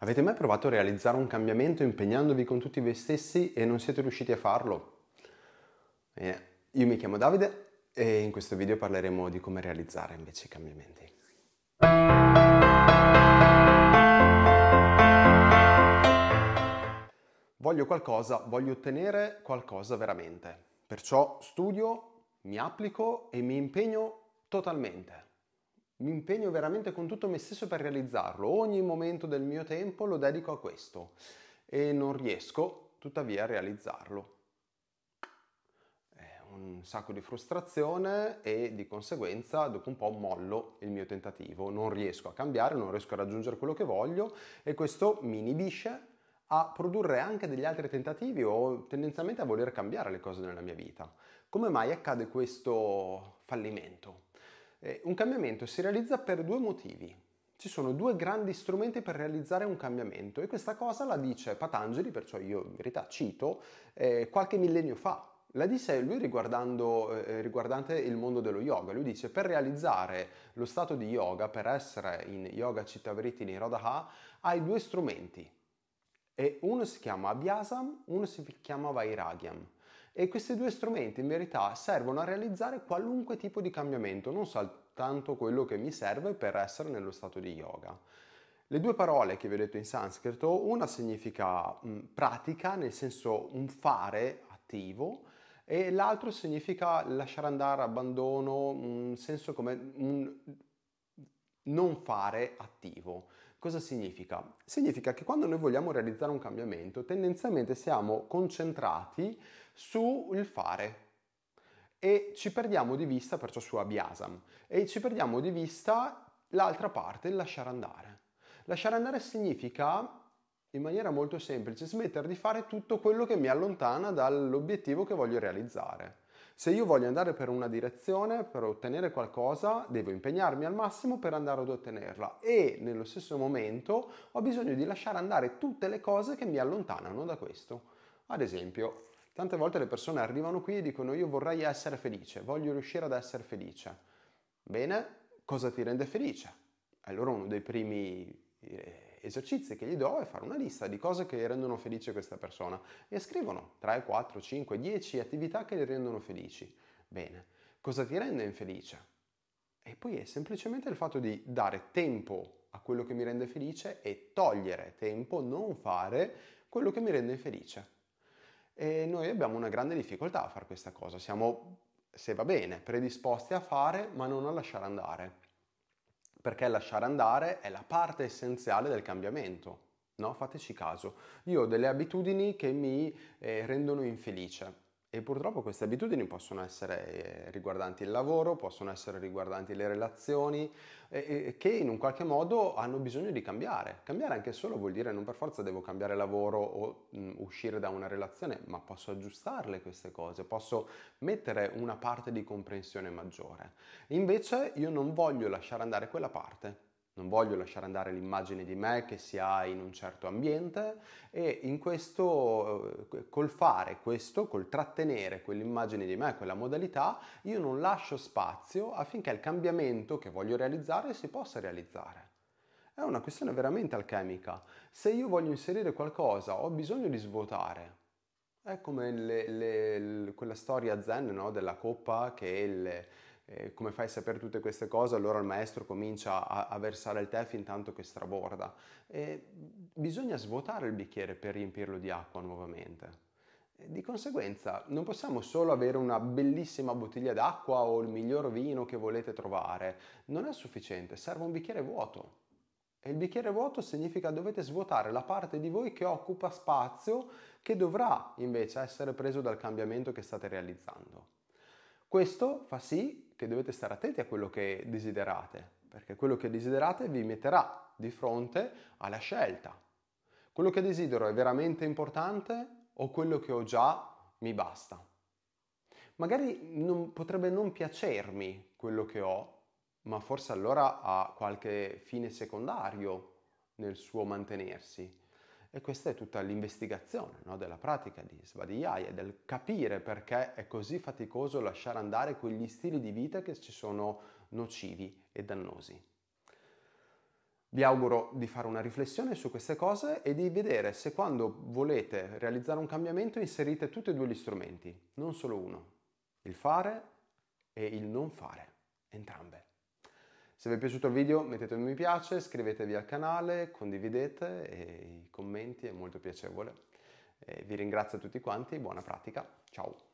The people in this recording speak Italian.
Avete mai provato a realizzare un cambiamento impegnandovi con tutti voi stessi e non siete riusciti a farlo? Eh, io mi chiamo Davide e in questo video parleremo di come realizzare invece i cambiamenti. Voglio qualcosa, voglio ottenere qualcosa veramente. Perciò studio, mi applico e mi impegno totalmente. Mi impegno veramente con tutto me stesso per realizzarlo, ogni momento del mio tempo lo dedico a questo e non riesco tuttavia a realizzarlo. È un sacco di frustrazione e di conseguenza dopo un po' mollo il mio tentativo, non riesco a cambiare, non riesco a raggiungere quello che voglio e questo mi inibisce a produrre anche degli altri tentativi o tendenzialmente a voler cambiare le cose nella mia vita. Come mai accade questo fallimento? Eh, un cambiamento si realizza per due motivi. Ci sono due grandi strumenti per realizzare un cambiamento e questa cosa la dice Patangeli, perciò io in verità cito, eh, qualche millennio fa. La disse lui eh, eh, riguardante il mondo dello yoga, lui dice per realizzare lo stato di yoga, per essere in yoga cittavriti nirodha, hai due strumenti e uno si chiama abhyasam, uno si chiama vairagyam. E questi due strumenti in verità servono a realizzare qualunque tipo di cambiamento, non soltanto quello che mi serve per essere nello stato di yoga. Le due parole che vi ho detto in sanscrito, una significa mh, mm, pratica, nel senso un fare attivo, e l'altro significa lasciare andare, abbandono, un senso come un non fare attivo. Cosa significa? Significa che quando noi vogliamo realizzare un cambiamento, tendenzialmente siamo concentrati sul fare e ci perdiamo di vista, perciò su Abhyasam, e ci perdiamo di vista l'altra parte, il lasciare andare. Lasciare andare significa in maniera molto semplice, smettere di fare tutto quello che mi allontana dall'obiettivo che voglio realizzare. Se io voglio andare per una direzione, per ottenere qualcosa, devo impegnarmi al massimo per andare ad ottenerla e nello stesso momento ho bisogno di lasciare andare tutte le cose che mi allontanano da questo. Ad esempio, Tante volte le persone arrivano qui e dicono io vorrei essere felice, voglio riuscire ad essere felice. Bene, cosa ti rende felice? Allora uno dei primi eh, esercizi che gli do è fare una lista di cose che rendono felice questa persona e scrivono 3, 4, 5, 10 attività che le rendono felici. Bene, cosa ti rende infelice? E poi è semplicemente il fatto di dare tempo a quello che mi rende felice e togliere tempo, non fare quello che mi rende infelice. E noi abbiamo una grande difficoltà a fare questa cosa, siamo, se va bene, predisposti a fare ma non a lasciare andare, perché lasciare andare è la parte essenziale del cambiamento, no? Fateci caso, io ho delle abitudini che mi eh, rendono infelice, e purtroppo queste abitudini possono essere eh, riguardanti il lavoro, possono essere riguardanti le relazioni, eh, che in un qualche modo hanno bisogno di cambiare. Cambiare anche solo vuol dire non per forza devo cambiare lavoro o mh, mm, uscire da una relazione, ma posso aggiustarle queste cose, posso mettere una parte di comprensione maggiore. Invece io non voglio lasciare andare quella parte, non voglio lasciare andare l'immagine di me che si ha in un certo ambiente e in questo, eh, col fare questo, col trattenere quell'immagine di me, quella modalità, io non lascio spazio affinché il cambiamento che voglio realizzare si possa realizzare. È una questione veramente alchemica. Se io voglio inserire qualcosa, ho bisogno di svuotare. È come le, le, quella storia zen no? della coppa che il, eh, come fai a sapere tutte queste cose? Allora il maestro comincia a, a versare il tè fin tanto che straborda. E bisogna svuotare il bicchiere per riempirlo di acqua nuovamente. Di conseguenza non possiamo solo avere una bellissima bottiglia d'acqua o il miglior vino che volete trovare, non è sufficiente, serve un bicchiere vuoto. E il bicchiere vuoto significa dovete svuotare la parte di voi che occupa spazio che dovrà invece essere preso dal cambiamento che state realizzando. Questo fa sì che dovete stare attenti a quello che desiderate, perché quello che desiderate vi metterà di fronte alla scelta. Quello che desidero è veramente importante o quello che ho già mi basta? Magari non, potrebbe non piacermi quello che ho, ma forse allora ha qualche fine secondario nel suo mantenersi e questa è tutta l'investigazione no, della pratica di Svadhyaya, del capire perché è così faticoso lasciare andare quegli stili di vita che ci sono nocivi e dannosi. Vi auguro di fare una riflessione su queste cose e di vedere se quando volete realizzare un cambiamento inserite tutti e due gli strumenti, non solo uno, il fare e il non fare, entrambe. Se vi è piaciuto il video mettete un mi piace, iscrivetevi al canale, condividete e i commenti è molto piacevole. E eh, vi ringrazio tutti quanti, buona pratica, ciao!